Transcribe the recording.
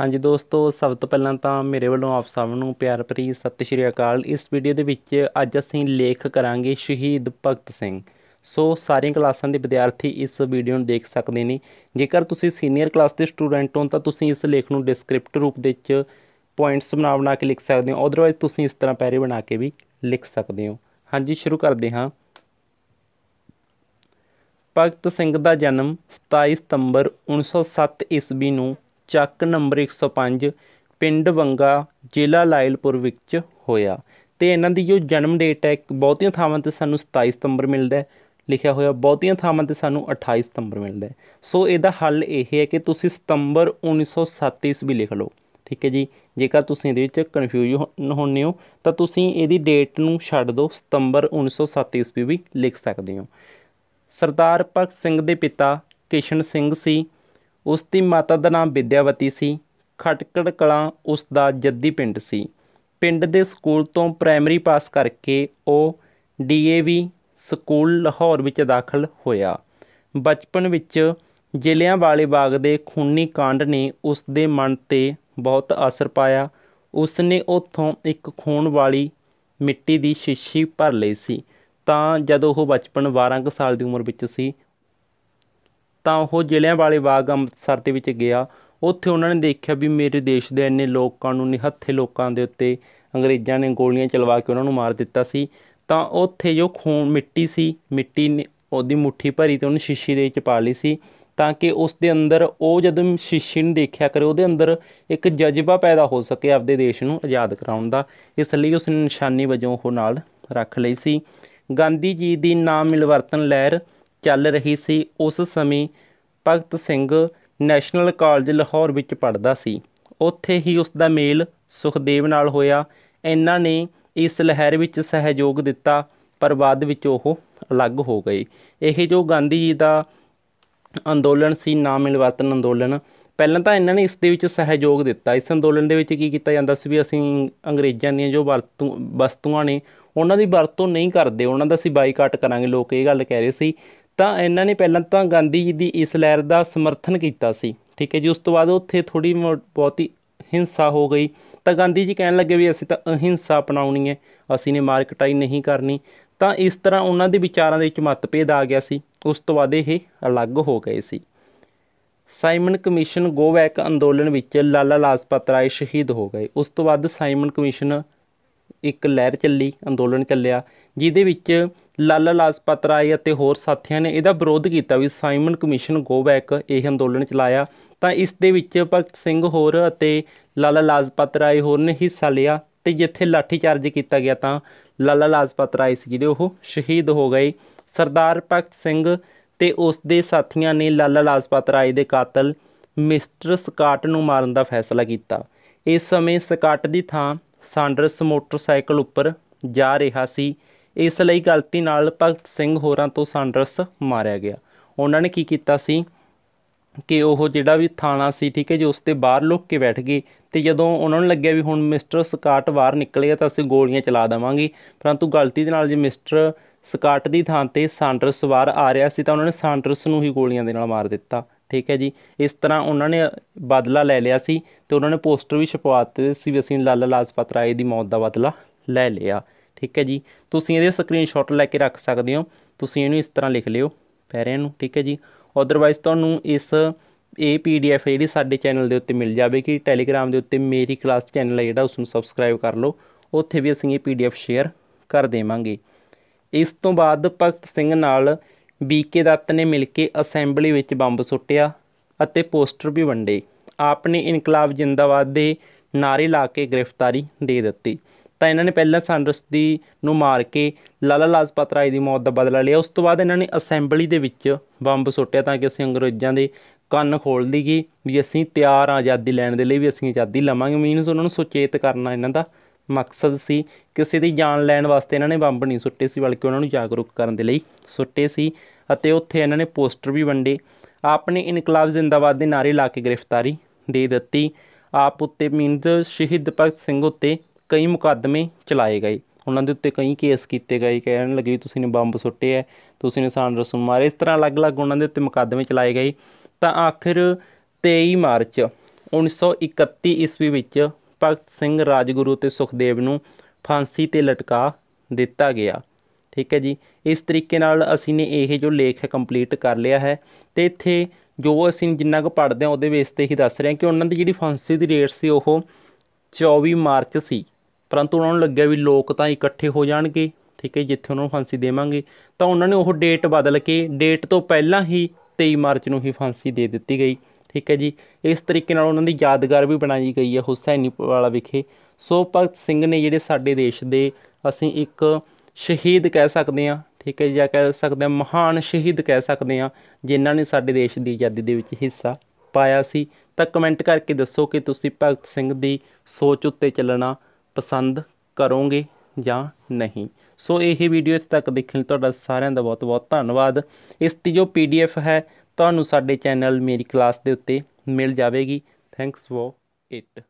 ਹਾਂਜੀ ਦੋਸਤੋ ਸਭ ਤੋਂ ਪਹਿਲਾਂ ਤਾਂ ਮੇਰੇ ਵੱਲੋਂ ਆਪ ਸਭ ਨੂੰ ਪਿਆਰ ਭਰੀ ਸਤਿ ਸ਼੍ਰੀ ਅਕਾਲ ਇਸ ਵੀਡੀਓ ਦੇ ਵਿੱਚ ਅੱਜ ਅਸੀਂ ਲੇਖ ਕਰਾਂਗੇ ਸ਼ਹੀਦ ਭਗਤ ਸਿੰਘ ਸੋ ਸਾਰੀਆਂ ਕਲਾਸਾਂ ਦੇ ਵਿਦਿਆਰਥੀ ਇਸ ਵੀਡੀਓ ਨੂੰ ਦੇਖ ਸਕਦੇ ਨੇ ਜੇਕਰ ਤੁਸੀਂ ਸੀਨੀਅਰ ਕਲਾਸ ਦੇ ਸਟੂਡੈਂਟ ਹੋ ਤਾਂ ਤੁਸੀਂ ਇਸ ਲੇਖ ਨੂੰ ਡਿਸਕ੍ਰਿਪਟ ਰੂਪ ਦੇ ਵਿੱਚ ਪੁਆਇੰਟਸ ਬਣਾ ਬਣਾ ਕੇ ਲਿਖ ਸਕਦੇ ਹੋ ਆਦਰਵਾਇਜ਼ ਤੁਸੀਂ ਇਸ ਤਰ੍ਹਾਂ ਪੈਰੇ ਬਣਾ ਕੇ ਵੀ ਲਿਖ ਸਕਦੇ ਹੋ ਹਾਂਜੀ ਸ਼ੁਰੂ ਕਰਦੇ ਹਾਂ ਭਗਤ ਸਿੰਘ ਦਾ ਜਨਮ 27 ਸਤੰਬਰ 1907 ਈਸਵੀ ਨੂੰ ਚੱਕ ਨੰਬਰ 105 ਪਿੰਡ ਵੰਗਾ ਜ਼ਿਲ੍ਹਾ ਲਾਇਲਪੁਰ ਵਿੱਚ ਹੋਇਆ ਤੇ ਇਹਨਾਂ ਦੀ ਜੋ ਜਨਮ ਡੇਟ ਹੈ ਬਹੁਤੀਆਂ ਥਾਵਾਂ ਤੇ ਸਾਨੂੰ 27 ਸਤੰਬਰ ਮਿਲਦਾ ਲਿਖਿਆ ਹੋਇਆ ਬਹੁਤੀਆਂ ਥਾਵਾਂ ਤੇ ਸਾਨੂੰ 28 ਸਤੰਬਰ ਮਿਲਦਾ ਸੋ ਇਹਦਾ ਹੱਲ ਇਹ ਹੈ ਕਿ ਤੁਸੀਂ ਸਤੰਬਰ 1937 ਵੀ ਲਿਖ ਲਓ ਠੀਕ ਹੈ ਜੀ ਜੇਕਰ ਤੁਸੀਂ ਇਹਦੇ ਵਿੱਚ ਕਨਫਿਊਜ਼ ਹੋਣੇ ਹੋ ਤਾਂ ਤੁਸੀਂ ਇਹਦੀ ਡੇਟ ਨੂੰ ਛੱਡ ਦਿਓ ਸਤੰਬਰ 1937 ਵੀ ਲਿਖ ਸਕਦੇ ਹੋ ਸਰਦਾਰ ਭਗਤ ਸਿੰਘ ਦੇ ਪਿਤਾ ਕਿਸ਼ਨ ਸਿੰਘ ਸੀ ਉਸ ਦੀ ਮਾਤਾ ਦਾ ਨਾਮ ਵਿਦਿਆਵਤੀ ਸੀ ਖਟਕੜ ਕਲਾ ਉਸ ਦਾ ਜੱਦੀ ਪਿੰਡ ਸੀ ਪਿੰਡ ਦੇ ਸਕੂਲ ਤੋਂ ਪ੍ਰਾਇਮਰੀ ਪਾਸ ਕਰਕੇ ਉਹ ਡੀਏਵੀ ਸਕੂਲ ਲਾਹੌਰ ਵਿੱਚ ਦਾਖਲ ਹੋਇਆ ਬਚਪਨ ਵਿੱਚ ਜ਼ਿਲ੍ਹਿਆਂ ਵਾਲੇ ਬਾਗ ਦੇ ਖੂਨੀ ਕਾਂਡ ਨੇ ਉਸ ਦੇ ਮਨ ਤੇ ਬਹੁਤ ਅਸਰ ਪਾਇਆ ਉਸ ਨੇ ਉੱਥੋਂ ਇੱਕ ਖੂਨ ਵਾਲੀ ਮਿੱਟੀ ਦੀ ਸ਼ੀਸ਼ੀ ਭਰ ਲਈ ਸੀ ਤਾਂ ਜਦੋਂ ਉਹ ਬਚਪਨ 12 ਸਾਲ ਦੀ ਉਮਰ ਵਿੱਚ ਸੀ ਤਾਂ ਉਹ ਜ਼ਿਲ੍ਹਿਆਂ ਵਾਲੇ ਬਾਗ ਅੰਮ੍ਰਿਤਸਰ ਦੇ ਵਿੱਚ ਗਿਆ ਉੱਥੇ ਉਹਨਾਂ ਨੇ ਦੇਖਿਆ ਵੀ ਮੇਰੇ ਦੇਸ਼ ਦੇ ਇੰਨੇ ਲੋਕਾਂ ਨੂੰ ਹੱਥੇ ਲੋਕਾਂ ਦੇ ਉੱਤੇ ਅੰਗਰੇਜ਼ਾਂ ਨੇ ਗੋਲੀਆਂ ਚਲਵਾ ਕੇ ਉਹਨਾਂ ਨੂੰ ਮਾਰ ਦਿੱਤਾ ਸੀ ਤਾਂ ਉੱਥੇ ਜੋ ਖੂਨ ਮਿੱਟੀ ਸੀ ਮਿੱਟੀ ਉਹਦੀ ਮੁੱਠੀ ਭਰੀ ਤੇ ਉਹਨੂੰ ਸ਼ੀਸ਼ੀ ਦੇ ਵਿੱਚ ਪਾ ਲਈ ਸੀ ਤਾਂ ਕਿ ਉਸ ਦੇ ਅੰਦਰ ਉਹ ਜਦੋਂ ਸ਼ੀਸ਼ੀ ਨੂੰ ਦੇਖਿਆ ਕਰੇ ਉਹਦੇ ਅੰਦਰ ਇੱਕ ਜਜ਼ਬਾ ਪੈਦਾ ਹੋ ਸਕੇ ਆਪਦੇ ਦੇਸ਼ ਨੂੰ ਆਜ਼ਾਦ ਕਰਾਉਣ ਦਾ ਇਸ ਲਈ ਉਸ ਨੇ ਨਿਸ਼ਾਨੀ ਵਜੋਂ ਉਹ ਨਾਲ ਰੱਖ ਲਈ ਸੀ ਗਾਂਧੀ ਜੀ ਦੀ ਨਾਮ ਮਿਲਵਰਤਨ ਲਹਿਰ ਚੱਲ ਰਹੀ ਸੀ ਉਸ ਸਮੇਂ ਭਗਤ ਸਿੰਘ ਨੈਸ਼ਨਲ ਕਾਲਜ ਲਾਹੌਰ ਵਿੱਚ ਪੜ੍ਹਦਾ ਸੀ ਉੱਥੇ ਹੀ ਉਸ ਦਾ ਮੇਲ ਸੁਖਦੇਵ ਨਾਲ ਹੋਇਆ ਇਹਨਾਂ ਨੇ ਇਸ ਲਹਿਰ ਵਿੱਚ ਸਹਿਯੋਗ ਦਿੱਤਾ ਪਰ ਬਾਅਦ ਵਿੱਚ ਉਹ ਅਲੱਗ ਹੋ ਗਏ ਇਹ ਜੋ ਗਾਂਧੀ ਜੀ ਦਾ ਅੰਦੋਲਨ ਸੀ ਨਾ ਮਿਲਵਰਤਨ ਅੰਦੋਲਨ ਪਹਿਲਾਂ ਤਾਂ ਇਹਨਾਂ ਨੇ ਇਸ ਦੇ ਵਿੱਚ ਸਹਿਯੋਗ ਦਿੱਤਾ ਇਸ ਅੰਦੋਲਨ ਦੇ ਵਿੱਚ ਕੀ ਕੀਤਾ ਜਾਂਦਾ ਸੀ ਵੀ ਅਸੀਂ ਅੰਗਰੇਜ਼ਾਂ ਦੀਆਂ ਜੋ ਵਸਤੂਆਂ ਨੇ ਉਹਨਾਂ ਦੀ ਵਰਤੋਂ ਨਹੀਂ ਕਰਦੇ ਉਹਨਾਂ ਦਾ ਅਸੀਂ ਬਾਈਕਾਟ ਕਰਾਂਗੇ ਲੋਕ ਇਹ ਗੱਲ ਕਹਿ ਰਹੇ ਸੀ ਤਾਂ ਇਹਨਾਂ ਨੇ ਪਹਿਲਾਂ ਤਾਂ ਗਾਂਧੀ ਜੀ ਦੀ ਇਸ ਲਹਿਰ ਦਾ ਸਮਰਥਨ ਕੀਤਾ ਸੀ ਠੀਕ ਹੈ ਜੀ ਉਸ ਤੋਂ ਬਾਅਦ ਉੱਥੇ ਥੋੜੀ ਬਹੁਤੀ ਹਿੰਸਾ ਹੋ ਗਈ ਤਾਂ ਗਾਂਧੀ ਜੀ ਕਹਿਣ ਲੱਗੇ ਵੀ ਅਸੀਂ ਤਾਂ ਅਹਿੰਸਾ ਅਪਣਾਉਣੀ ਹੈ ਅਸੀਂ ਨੇ ਮਾਰ ਕਟਾਈ ਨਹੀਂ ਕਰਨੀ ਤਾਂ ਇਸ ਤਰ੍ਹਾਂ ਉਹਨਾਂ ਦੇ ਵਿਚਾਰਾਂ ਦੇ ਵਿੱਚ ਮਤਭੇਦ ਆ ਗਿਆ ਸੀ ਉਸ ਤੋਂ ਬਾਅਦ ਇਹ ਅਲੱਗ ਹੋ ਗਏ ਸੀ ਸਾਈਮਨ ਕਮਿਸ਼ਨ ਗੋਬੈਕ ਅੰਦੋਲਨ ਵਿੱਚ ਲਾਲਾ ਲਾਜਪਤ ਰਾਏ ਸ਼ਹੀਦ ਹੋ ਗਏ ਉਸ ਤੋਂ ਬਾਅਦ ਸਾਈਮਨ ਕਮਿਸ਼ਨ ਇੱਕ ਲਹਿਰ ਚੱਲੀ ਅੰਦੋਲਨ ਚੱਲਿਆ ਜਿਹਦੇ ਵਿੱਚ ਲਾਲਾ ਲਾਜਪਤ ਰਾਏ ਅਤੇ ਹੋਰ ਸਾਥੀਆਂ ਨੇ ਇਹਦਾ ਵਿਰੋਧ ਕੀਤਾ ਵੀ ਸਾਈਮਨ ਕਮਿਸ਼ਨ ਗੋ ਬੈਕ ਇਹ ਅੰਦੋਲਨ ਚਲਾਇਆ ਤਾਂ ਇਸ ਦੇ ਵਿੱਚ ਭਗਤ ਸਿੰਘ ਹੋਰ ਅਤੇ ਲਾਲਾ ਲਾਜਪਤ ਰਾਏ ਹੋਰ ਨੇ ਹਿੱਸਾ ਲਿਆ ਤੇ ਜਿੱਥੇ ਲਾਠੀ ਚਾਰਜ ਕੀਤਾ ਗਿਆ ਤਾਂ ਲਾਲਾ ਲਾਜਪਤ ਰਾਏ ਸੀ ਜਿਹੜੇ ਉਹ ਸ਼ਹੀਦ ਹੋ ਗਏ ਸਰਦਾਰ ਭਗਤ ਸਿੰਘ ਤੇ ਉਸ ਦੇ ਸਾਥੀਆਂ ਨੇ ਲਾਲਾ ਲਾਜਪਤ ਰਾਏ ਦੇ ਕਾਤਲ ਮਿਸਟਰ ਸਕਾਟ ਨੂੰ ਮਾਰਨ ਦਾ ਫੈਸਲਾ ਕੀਤਾ ਇਸ ਸਮੇਂ ਸਕਾਟ ਦੀ ਥਾਂ ਸਾਂਡਰਸ ਮੋਟਰਸਾਈਕਲ ਉੱਪਰ ਜਾ ਰਿਹਾ ਸੀ ਇਸ ਲਈ ਗਲਤੀ ਨਾਲ ਭਗਤ ਸਿੰਘ ਹੋਰਾਂ ਤੋਂ ਸਾਂਡਰਸ ਮਾਰਿਆ ਗਿਆ ਉਹਨਾਂ ਨੇ ਕੀ ਕੀਤਾ ਸੀ ਕਿ ਉਹ ਜਿਹੜਾ ਵੀ ਥਾਣਾ ਸੀ ਠੀਕ ਹੈ ਜੋ ਉਸ ਤੇ ਬਾਹਰ ਲੁੱਕ ਕੇ ਬੈਠ ਗਏ ਤੇ ਜਦੋਂ ਉਹਨਾਂ ਨੂੰ ਲੱਗਿਆ ਵੀ ਹੁਣ ਮਿਸਟਰ ਸਕਾਟ ਬਾਹਰ ਨਿਕਲੇ ਤਾਂ ਅਸੀਂ ਗੋਲੀਆਂ ਚਲਾ ਦੇਵਾਂਗੇ ਪਰੰਤੂ ਗਲਤੀ ਦੇ ਨਾਲ ਜੇ ਮਿਸਟਰ ਸਕਾਟ ਦੀ ਥਾਂ ਤੇ ਸਾਂਡਰਸ ਬਾਹਰ ਆ ਰਿਹਾ ਸੀ ਤਾਂ ਉਹਨਾਂ ਨੇ ਸਾਂਡਰਸ ਨੂੰ ਹੀ ਗੋਲੀਆਂ ਦੇ ਨਾਲ ਮਾਰ ਦਿੱਤਾ ਠੀਕ ਹੈ ਜੀ ਇਸ ਤਰ੍ਹਾਂ ਉਹਨਾਂ ਨੇ ਬਦਲਾ ਲੈ ਲਿਆ ਸੀ ਤੇ ਉਹਨਾਂ ਨੇ ਪੋਸਟਰ ਵੀ ਛਪਵਾ ਦਿੱਤੇ ਸੀ ਵੀ ਅਸੀਂ ਲਾਲਾ ਲਾਜਪਤ ਰਾਏ ਦੀ ਮੌਤ ਦਾ ਬਦਲਾ ਲੈ ਲਿਆ ਠੀਕ ਹੈ ਜੀ ਤੁਸੀਂ ਇਹਦੇ ਸਕਰੀਨਸ਼ਾਟ ਲੈ ਕੇ ਰੱਖ ਸਕਦੇ ਹੋ ਤੁਸੀਂ ਇਹਨੂੰ ਇਸ ਤਰ੍ਹਾਂ ਲਿਖ ਲਿਓ ਪੈਰਿਆਂ ਨੂੰ ਠੀਕ ਹੈ ਜੀ ਆਦਰਵਾਈਜ਼ ਤੁਹਾਨੂੰ ਇਸ ਇਹ ਪੀਡੀਐਫ ਜਿਹੜੀ ਸਾਡੇ ਚੈਨਲ ਦੇ ਉੱਤੇ ਮਿਲ ਜਾਵੇਗੀ ਟੈਲੀਗ੍ਰਾਮ ਦੇ ਉੱਤੇ ਮੇਰੀ ਕਲਾਸ ਚੈਨਲ ਹੈ ਜਿਹੜਾ ਉਸ ਨੂੰ ਸਬਸਕ੍ਰਾਈਬ ਕਰ ਲਓ ਉੱਥੇ ਵੀ ਅਸੀਂ ਇਹ ਪੀਡੀਐਫ ਸ਼ੇਅਰ ਕਰ ਦੇਵਾਂਗੇ ਇਸ ਤੋਂ ਬਾਅਦ ਭਗਤ ਸਿੰਘ ਨਾਲ ਬੀਕੇ ਦੱਤ ਨੇ ਮਿਲ ਕੇ ਅਸੈਂਬਲੀ ਵਿੱਚ ਬੰਬ ਸੁੱਟਿਆ ਅਤੇ ਪੋਸਟਰ ਵੀ ਵੰਡੇ ਆਪ ਨੇ ਇਨਕਲਾਬ ਜਿੰਦਾਬਾਦ ਦੇ ਨਾਰੇ ਲਾ ਕੇ ਗ੍ਰਿਫਤਾਰੀ ਦੇ ਦਿੱਤੀ ਤਾਂ ਇਹਨਾਂ ਨੇ ਪਹਿਲਾਂ ਸੰਰਸਦੀ ਨੂੰ ਮਾਰ ਕੇ ਲਾਲਾ ਲਾਜਪਤ ਰਾਏ ਦੀ ਮੌਤ ਦਾ ਬਦਲਾ ਲਿਆ ਉਸ ਤੋਂ ਬਾਅਦ ਇਹਨਾਂ ਨੇ ਅਸੈਂਬਲੀ ਦੇ ਵਿੱਚ ਬੰਬ ਸੁੱਟਿਆ ਤਾਂ ਕਿ ਅਸੀਂ ਅੰਗਰੇਜ਼ਾਂ ਦੇ ਕੰਨ ਖੋਲ ਕਿ ਵੀ ਅਸੀਂ ਤਿਆਰ ਆ ਆਜ਼ਾਦੀ ਲੈਣ ਦੇ ਲਈ ਵੀ ਅਸੀਂ ਆਜ਼ਾਦੀ ਲਵਾਂਗੇ ਮੀਨਸ ਉਹਨਾਂ ਨੂੰ ਸੁਚੇਤ ਕਰਨਾ ਇਹਨਾਂ ਦਾ ਮਕਸਦ ਸੀ ਕਿਸੇ ਦੀ ਜਾਨ ਲੈਣ ਵਾਸਤੇ ਇਹਨਾਂ ਨੇ ਬੰਬ ਨਹੀਂ ਸੁੱਟੇ ਸੀ ਬਲਕਿ ਉਹਨਾਂ ਨੂੰ ਜਾਗਰੂਕ ਕਰਨ ਦੇ ਲਈ ਸੁੱਟੇ ਸੀ ਅਤੇ ਉੱਥੇ ਇਹਨਾਂ ਨੇ ਪੋਸਟਰ ਵੀ ਵੰਡੇ ਆਪਨੇ ਇਨਕਲਾਬ ਜ਼ਿੰਦਾਬਾਦ ਦੇ ਨਾਰੇ ਲਾ ਕੇ ਗ੍ਰਿਫਤਾਰੀ ਦੇ ਦਿੱਤੀ ਆਪ ਉੱਤੇ ਮੀਨਜ਼ ਸ਼ਹੀਦ ਭਗਤ ਸਿੰਘ ਉੱਤੇ ਕਈ ਮੁਕੱਦਮੇ ਚਲਾਏ ਗਏ ਉਹਨਾਂ ਦੇ ਉੱਤੇ ਕਈ ਕੇਸ ਕੀਤੇ ਗਏ ਕਹਿਣ ਲੱਗੇ ਤੁਸੀਂ ਨੇ ਬੰਬ ਸੁੱਟੇ ਐ ਤੁਸੀਂ ਨੇ ਸਾਨ ਰਸਮ ਮਾਰੇ ਇਸ ਤਰ੍ਹਾਂ ਅਲੱਗ-ਅਲੱਗ ਉਹਨਾਂ ਦੇ ਉੱਤੇ ਮੁਕੱਦਮੇ ਚਲਾਏ ਗਏ ਤਾਂ ਆਖਿਰ 23 ਮਾਰਚ 1931 ਈਸਵੀ ਵਿੱਚ ਭਗਤ ਸਿੰਘ ਰਾਜਗੁਰੂ ਤੇ ਸੁਖਦੇਵ ਨੂੰ ਫਾਂਸੀ ਤੇ ਲਟਕਾ ਦਿੱਤਾ ਗਿਆ ਠੀਕ ਹੈ ਜੀ ਇਸ ਤਰੀਕੇ ਨਾਲ ਅਸੀਂ ਨੇ ਇਹ ਜੋ ਲੇਖ ਕੰਪਲੀਟ ਕਰ ਲਿਆ ਹੈ ਤੇ ਇੱਥੇ ਜੋ ਅਸੀਂ ਜਿੰਨਾ ਕੁ ਪੜਦੇ ਹਾਂ ਉਹਦੇ ਬੇਸ ਤੇ ਹੀ ਦੱਸ ਰਹੇ ਹਾਂ ਕਿ ਉਹਨਾਂ ਦੀ ਜਿਹੜੀ ਫਾਂਸੀ ਦੀ ਡੇਟ ਸੀ ਉਹ 24 ਮਾਰਚ ਸੀ ਪਰੰਤੂ ਉਹਨਾਂ ਨੂੰ ਲੱਗਿਆ ਵੀ ਲੋਕ ਤਾਂ ਇਕੱਠੇ ਹੋ ਜਾਣਗੇ ਠੀਕ ਹੈ ਜਿੱਥੇ ਉਹਨਾਂ ਨੂੰ ਫਾਂਸੀ ਦੇਵਾਂਗੇ ਤਾਂ ਉਹਨਾਂ ਨੇ ਉਹ ਡੇਟ ਬਦਲ ਕੇ ਡੇਟ ਤੋਂ ਪਹਿਲਾਂ ਹੀ 23 ਮਾਰਚ ਨੂੰ ਹੀ ਫਾਂਸੀ ਦੇ ਦਿੱਤੀ ਗਈ ਠੀਕ ਹੈ ਜੀ ਇਸ ਤਰੀਕੇ ਨਾਲ ਉਹਨਾਂ ਦੀ ਯਾਦਗਾਰ ਵੀ ਬਣਾਈ ਗਈ ਹੈ ਹੁਸੈਨੀ ਵਾਲਾ ਵਿਖੇ ਸੋ ਭਗਤ ਸਿੰਘ ਨੇ ਜਿਹੜੇ ਸਾਡੇ ਦੇਸ਼ ਦੇ ਅਸੀਂ ਇੱਕ ਸ਼ਹੀਦ ਕਹਿ ਸਕਦੇ ਹਾਂ ਠੀਕ ਹੈ ਜਾਂ ਕਹਿ ਸਕਦੇ ਹਾਂ ਮਹਾਨ ਸ਼ਹੀਦ ਕਹਿ ਸਕਦੇ ਹਾਂ ਜਿਨ੍ਹਾਂ ਨੇ ਸਾਡੇ ਦੇਸ਼ ਦੀ ਆਜ਼ਾਦੀ ਦੇ ਵਿੱਚ ਹਿੱਸਾ ਪਾਇਆ ਸੀ ਤਾਂ ਕਮੈਂਟ ਕਰਕੇ ਦੱਸੋ ਕਿ ਤੁਸੀਂ ਭਗਤ ਸਿੰਘ ਦੀ ਸੋਚ ਉੱਤੇ ਚੱਲਣਾ ਪਸੰਦ ਕਰੋਗੇ ਜਾਂ ਨਹੀਂ ਸੋ ਇਹ ਵੀਡੀਓ ਇੱਥੇ ਤੱਕ ਦੇਖਣ ਲਈ ਤੁਹਾਡਾ ਸਾਰਿਆਂ ਦਾ ਬਹੁਤ-ਬਹੁਤ ਧੰਨਵਾਦ ਇਸ ਦੀ ਜੋ ਪੀਡੀਐਫ ਹੈ ਤੁਹਾਨੂੰ ਸਾਡੇ ਚੈਨਲ ਮੇਰੀ ਕਲਾਸ ਦੇ ਉੱਤੇ ਮਿਲ ਜਾਵੇਗੀ ਥੈਂਕਸ ਫੋਰ ਇਟ